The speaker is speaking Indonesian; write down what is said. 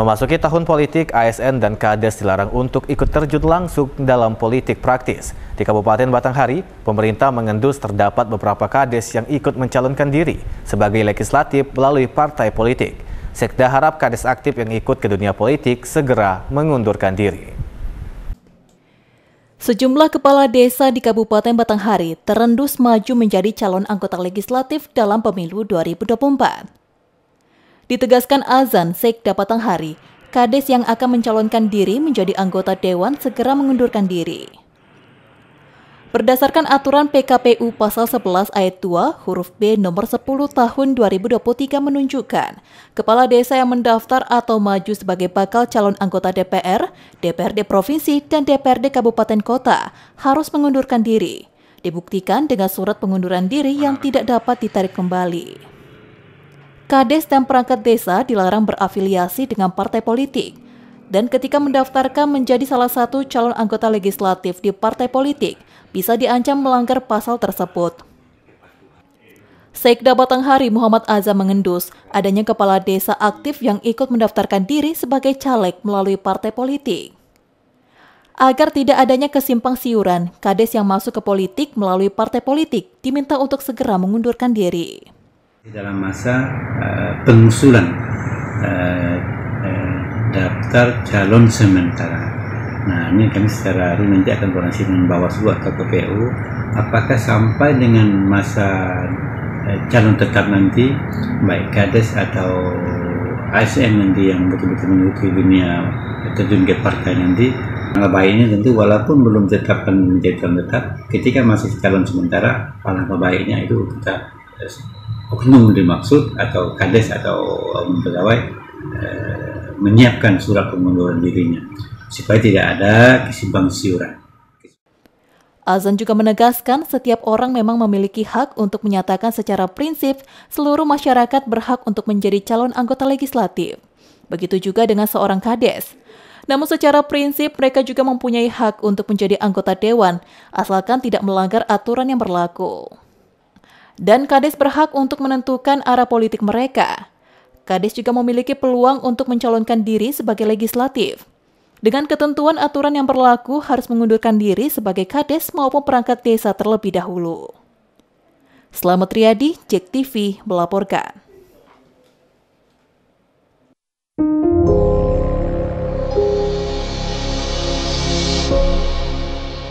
Memasuki tahun politik, ASN dan Kades dilarang untuk ikut terjun langsung dalam politik praktis. Di Kabupaten Batanghari, pemerintah mengendus terdapat beberapa Kades yang ikut mencalonkan diri sebagai legislatif melalui partai politik. Sekda harap Kades aktif yang ikut ke dunia politik segera mengundurkan diri. Sejumlah kepala desa di Kabupaten Batanghari terendus maju menjadi calon anggota legislatif dalam pemilu 2024. Ditegaskan Azan Sekda Patanghari, Kades yang akan mencalonkan diri menjadi anggota Dewan segera mengundurkan diri. Berdasarkan aturan PKPU Pasal 11 Ayat 2 huruf B nomor 10 tahun 2023 menunjukkan kepala desa yang mendaftar atau maju sebagai bakal calon anggota DPR, DPRD provinsi dan DPRD kabupaten kota harus mengundurkan diri. Dibuktikan dengan surat pengunduran diri yang tidak dapat ditarik kembali. Kades dan perangkat desa dilarang berafiliasi dengan partai politik. Dan ketika mendaftarkan menjadi salah satu calon anggota legislatif di partai politik, bisa diancam melanggar pasal tersebut. Sekda Batanghari Muhammad Azam mengendus adanya kepala desa aktif yang ikut mendaftarkan diri sebagai caleg melalui partai politik. Agar tidak adanya kesimpang siuran, kades yang masuk ke politik melalui partai politik diminta untuk segera mengundurkan diri di dalam masa uh, pengusulan uh, uh, daftar calon sementara. Nah ini kami secara hari nanti akan koordinasi dengan Bawaslu atau KPU apakah sampai dengan masa uh, calon tetap nanti baik kades atau ASN nanti yang betul-betul mengikuti dunia terjun ke partai nanti Alaba ini tentu walaupun belum tetapkan menjadi calon tetap ketika masih calon sementara alangkah baiknya itu kita oknum dimaksud atau kades atau um, pegawai e, menyiapkan surat pengunduran dirinya supaya tidak ada kesimpang siuran. Azan juga menegaskan setiap orang memang memiliki hak untuk menyatakan secara prinsip seluruh masyarakat berhak untuk menjadi calon anggota legislatif. Begitu juga dengan seorang kades. Namun secara prinsip mereka juga mempunyai hak untuk menjadi anggota dewan asalkan tidak melanggar aturan yang berlaku dan Kades berhak untuk menentukan arah politik mereka. Kades juga memiliki peluang untuk mencalonkan diri sebagai legislatif. Dengan ketentuan aturan yang berlaku harus mengundurkan diri sebagai Kades maupun perangkat desa terlebih dahulu. Selamat Riyadi, Jek TV melaporkan.